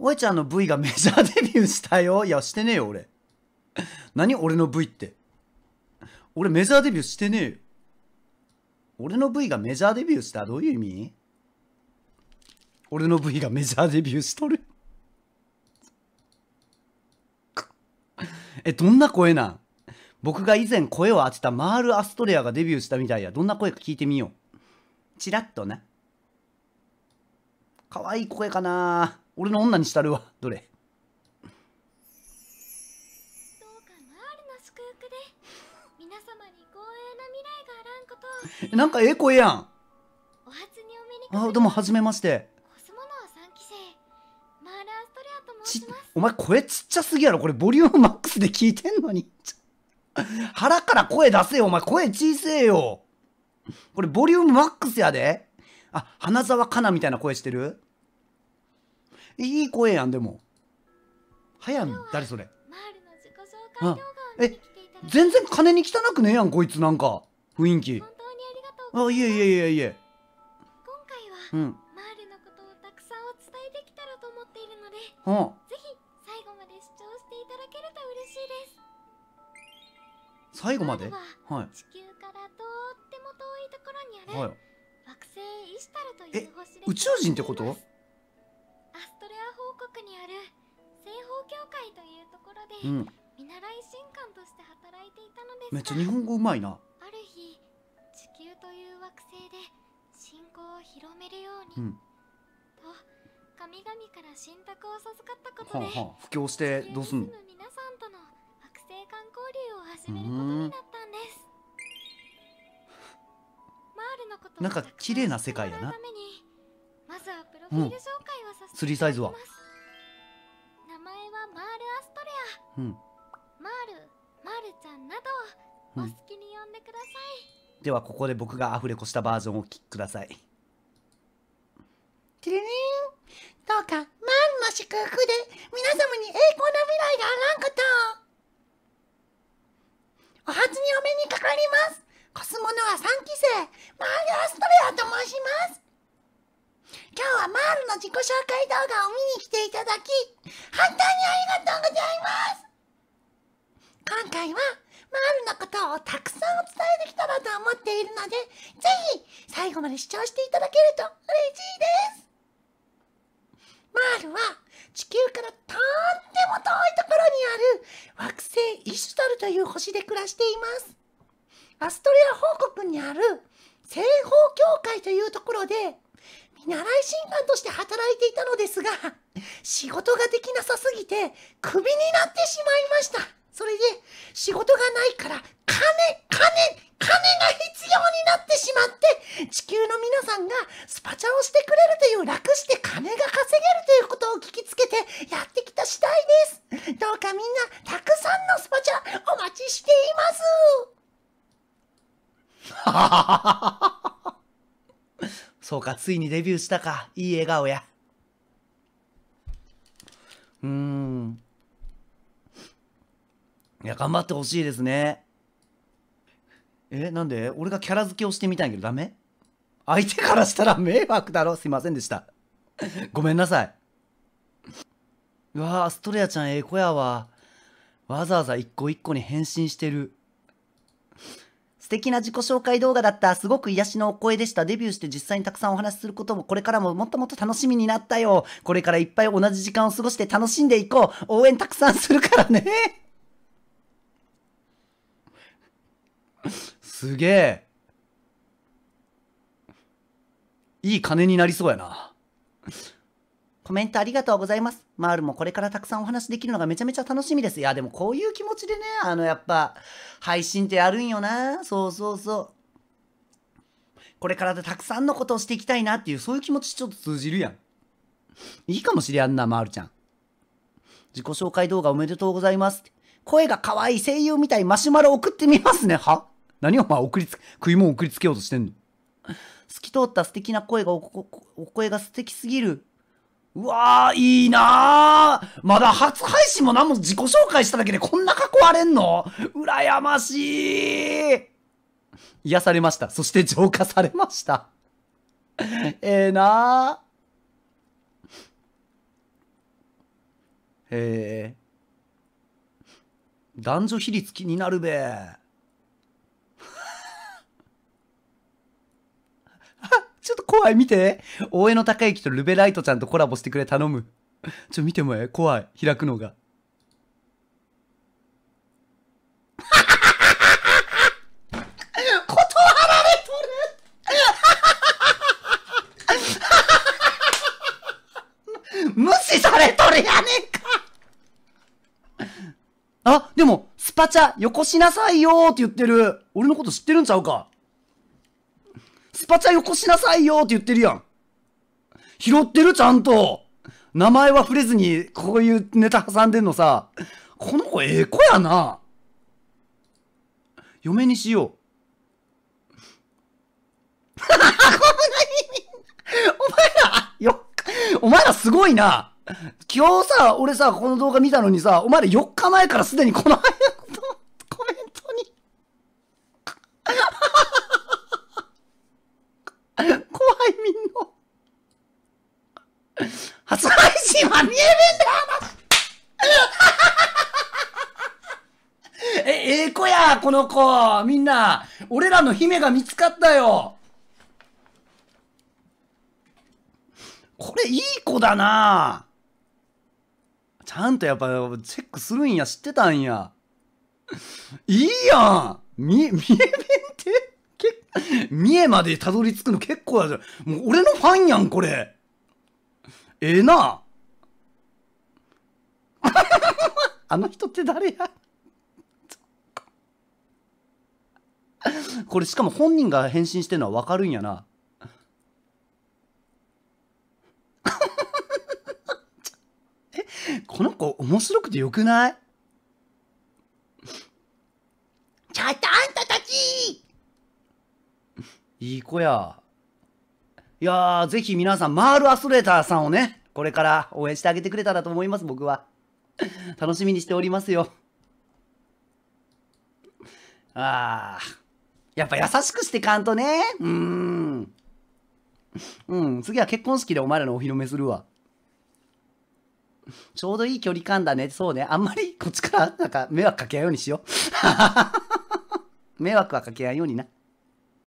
おえちゃんの V がメジャーデビューしたよ。いや、してねえよ、俺。何俺の V って。俺メジャーデビューしてねえよ。俺の V がメジャーデビューしたどういう意味俺の V がメジャーデビューしとるえ、どんな声なん僕が以前声を当てたマール・アストレアがデビューしたみたいや。どんな声か聞いてみよう。チラッとな。可愛い声かな俺の女にしたるわどれどうかマールの祝福で皆様に光栄な未来があらんことをなんかええ声やんお初にお目にあどうもはじめましてお前声ちっちゃすぎやろこれボリュームマックスで聞いてんのに 腹から声出せよお前声小せえよこれボリュームマックスやであ花澤香菜みたいな声してるいい声やんでもはやん誰それあえ全然金に汚くねえやんこいつなんか雰囲気本当にありがとうあ、いえいえいえいえ今回は、うん、マールのことをたくさんお伝えできたらと思っているので、ぜひ最後まで視聴していただけると嬉しいです最後まではい地球からとっても遠いところにある、惑星イシュタルという星で宇宙人ってこと国にある西方教会というところで、うん、見習い神官として働いていたのですめっちゃ日本語うまいなある日地球という惑星で信仰を広めるように、うん、と神々から信託を授かったことで、は布教してどうすんの皆さんとの惑星間交流を始めることになったんですマールのことなんか綺麗な世界やなまずはプロフィール紹介をさせていただきます、うん、サイズはうん、マールマルちゃんなどお好きに呼んでください、うん、ではここで僕がアフレコしたバージョンを聞きくださいテレレンどうかマールの祝福で皆様に栄光な未来があらんことお初にお目にかかりますコスモノア3期生マール・アストレアと申します今日はマールの自己紹介動画を見に来ていただき本当にありがとうございます今回はマールのことをたくさんお伝えできたらと思っているのでぜひ最後まで視聴していただけると嬉しいですマールは地球からとっても遠いところにある惑星イシュタルという星で暮らしていますアストリア報告にある西方教会というところで見習い神官として働いていたのですが仕事ができなさすぎてクビになってしまいましたそれで仕事がないから金、金、金が必要になってしまって地球の皆さんがスパチャをしてくれるという楽して金が稼げるということを聞きつけてやってきた次第です。どうかみんなたくさんのスパチャお待ちしています。そうか、ついにデビューしたか。いい笑顔や。うーん。いや、頑張ってほしいですね。え、なんで俺がキャラ付けをしてみたいんやけどダメ相手からしたら迷惑だろすいませんでした。ごめんなさい。うわアストレアちゃんええ子やわ。わざわざ一個一個に変身してる。素敵な自己紹介動画だった。すごく癒しのお声でした。デビューして実際にたくさんお話しすることも、これからももっともっと楽しみになったよ。これからいっぱい同じ時間を過ごして楽しんでいこう。応援たくさんするからね。すげえ。いい金になりそうやな。コメントありがとうございます。マールもこれからたくさんお話できるのがめちゃめちゃ楽しみです。いや、でもこういう気持ちでね、あの、やっぱ、配信ってあるんよな。そうそうそう。これからでたくさんのことをしていきたいなっていう、そういう気持ちちょっと通じるやん。いいかもしれやんな、マールちゃん。自己紹介動画おめでとうございます。声が可愛い声優みたいマシュマロ送ってみますね。は何をまあ送りつ食い物送りつけようとしてんの透き通った素敵な声がお声が素敵すぎるうわーいいなーまだ初配信も何も自己紹介しただけでこんな囲われんの羨ましい癒されましたそして浄化されましたええなーへえ男女比率気になるべ。ちょっと怖い、見て。大江の高之とルベライトちゃんとコラボしてくれ、頼む。ちょ、っと見てもええ怖い、開くのが。無視されとるやねんかあ、でも、スパチャよこしなさいよーって言ってる。俺のこと知ってるんちゃうかスパチャよこしなさいよって言ってるやん。拾ってるちゃんと。名前は触れずに、こういうネタ挟んでんのさ。この子ええ子やな。嫁にしよう。こんなに、お前ら、よお前らすごいな。今日さ、俺さ、この動画見たのにさ、お前ら4日前からすでにこの配初配信は見ええんだ え、ええー、子や、この子。みんな、俺らの姫が見つかったよ。これいい子だなちゃんとやっぱチェックするんや、知ってたんや。いいやん見、見え弁って見えまでたどり着くの結構だじゃん。もう俺のファンやん、これ。ええな あの人って誰や これしかも本人が返信してるのは分かるんやなえ この子面白くてよくないちょっとあんたたちいい子や。いやー、ぜひ皆さん、マール・アスレーターさんをね、これから応援してあげてくれたらと思います、僕は。楽しみにしておりますよ。あー。やっぱ優しくしてかんとね。うーん。うん、次は結婚式でお前らのお披露目するわ。ちょうどいい距離感だね。そうね。あんまりこっちからなんか迷惑かけないようにしよう。迷惑はかけないようにな。